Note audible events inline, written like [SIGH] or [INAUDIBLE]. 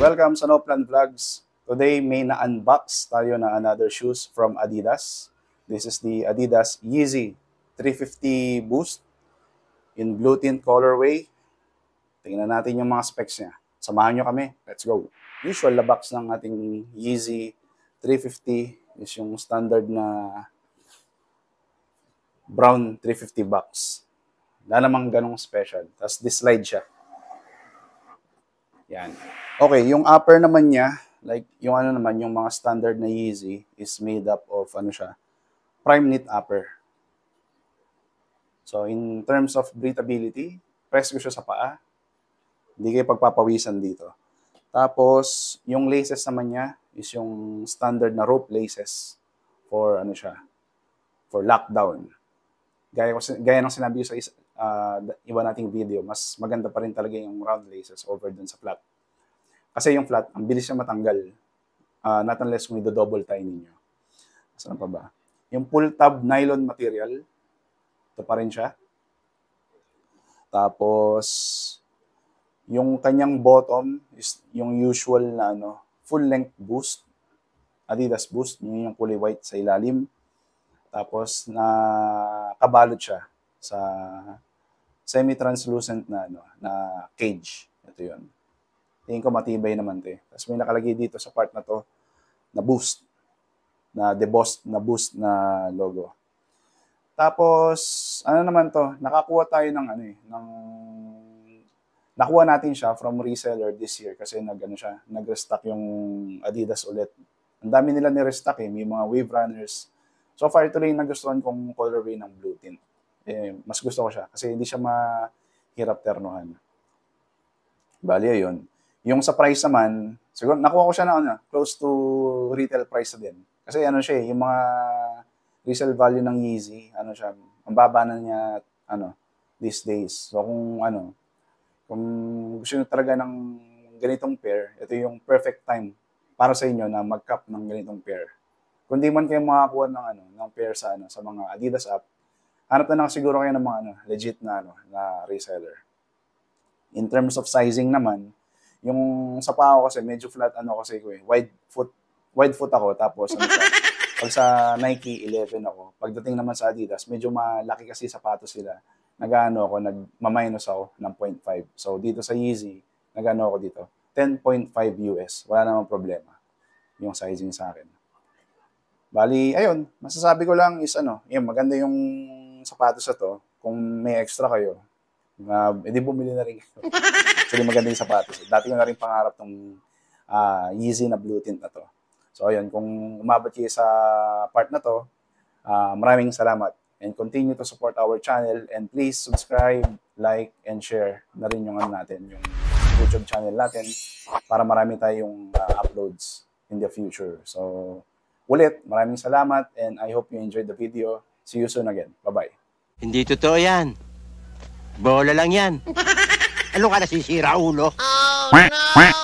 Welcome sa No Plan Vlogs. Today may na-unbox tayo na another shoes from Adidas. This is the Adidas Yeezy 350 Boost in blue tint colorway. Tingnan natin yung mga specs niya. Samahan nyo kami. Let's go. Usual na box ng ating Yeezy 350 is yung standard na brown 350 box. Wala namang ganong special. Tapos this slide siya. Yan. Okay, yung upper naman niya, like yung ano naman, yung mga standard na Yeezy is made up of ano siya, prime knit upper. So in terms of breathability, press ko siya sa paa. Hindi kayo pagpapawisan dito. Tapos, yung laces naman niya is yung standard na rope laces for ano siya, for lockdown. Gaya, ko, gaya ng sinabi ko sa is, uh, iba nating video, mas maganda pa rin talaga yung round laces over dun sa flat kasi yung flat, ang bilis siya matanggal. Uh, not unless kung double tie ninyo. Saan pa ba? Yung full tab nylon material, ito pa rin siya. Tapos, yung kanyang bottom is yung usual na ano, full length boost. Adidas boost, yun yung kulay white sa ilalim. Tapos, na kabalot siya sa semi-translucent na ano, na cage. Ito yun. Tingin ko matibay naman 'to eh. Tapos may nakalagay dito sa part na 'to na boost na deboss na boost na logo. Tapos ano naman 'to? Nakakuha tayo ng ano eh, ng nakuha natin siya from reseller this year kasi nagano siya, nag-restock yung Adidas ulit. Ang dami nila ni-restock eh, may mga wave runners. So far tuloy nagustuhan kong colorway ng blue tint. Eh, mas gusto ko siya kasi hindi siya mahirap ternuhan. Bali yun. Yung sa price naman, siguro nakuha ko siya na ano, close to retail price din. Kasi ano siya, eh, yung mga resale value ng Yeezy, ano siya, ang baba na niya ano these days. So kung ano, kung gusto niyo talaga ng ganitong pair, ito yung perfect time para sa inyo na mag-cap ng ganitong pair. Kung di man kayo makakuha ng ano, ng pair sa ano sa mga Adidas app, hanap na lang siguro kayo ng mga ano, legit na ano, na reseller. In terms of sizing naman, yung sa paa ko kasi medyo flat ano kasi ko eh. Wide foot, wide foot ako tapos ano sa, [LAUGHS] pag sa Nike 11 ako. Pagdating naman sa Adidas, medyo malaki kasi sapatos sila. Nagano ako, nagma-minus ako ng 0.5. So dito sa Yeezy, nagano ako dito. 10.5 US. Wala namang problema yung sizing sa akin. Bali, ayun, masasabi ko lang is ano, yun, maganda yung sapatos na to. Kung may extra kayo, uh, edi bumili na rin [LAUGHS] Actually, maganda yung sapatos. Dati ko na rin pangarap tong uh, Yeezy na blue tint na to. So, ayun, kung umabot kayo sa part na to, uh, maraming salamat. And continue to support our channel and please subscribe, like, and share na rin yung ano natin, yung YouTube channel natin para marami tayong uh, uploads in the future. So, ulit, maraming salamat and I hope you enjoyed the video. See you soon again. Bye-bye. Hindi totoo yan. Bola lang yan. [LAUGHS] Ano ka nasisira, ulo? Oh, no!